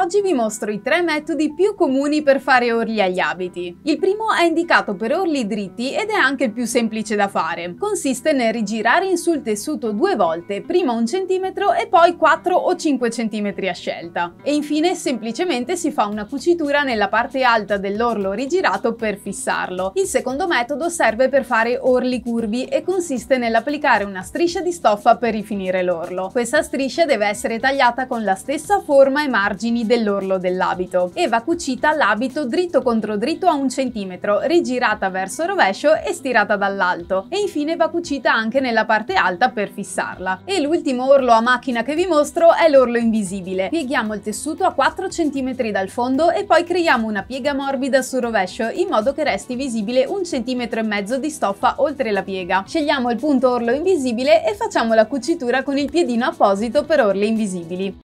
Oggi vi mostro i tre metodi più comuni per fare orli agli abiti. Il primo è indicato per orli dritti ed è anche il più semplice da fare. Consiste nel rigirare in sul tessuto due volte, prima un centimetro e poi 4 o 5 centimetri a scelta. E infine semplicemente si fa una cucitura nella parte alta dell'orlo rigirato per fissarlo. Il secondo metodo serve per fare orli curvi e consiste nell'applicare una striscia di stoffa per rifinire l'orlo. Questa striscia deve essere tagliata con la stessa forma e margini dell'orlo dell'abito e va cucita l'abito dritto contro dritto a un centimetro, rigirata verso rovescio e stirata dall'alto e infine va cucita anche nella parte alta per fissarla. E l'ultimo orlo a macchina che vi mostro è l'orlo invisibile. Pieghiamo il tessuto a 4 cm dal fondo e poi creiamo una piega morbida sul rovescio in modo che resti visibile un centimetro e mezzo di stoffa oltre la piega. Scegliamo il punto orlo invisibile e facciamo la cucitura con il piedino apposito per orli invisibili.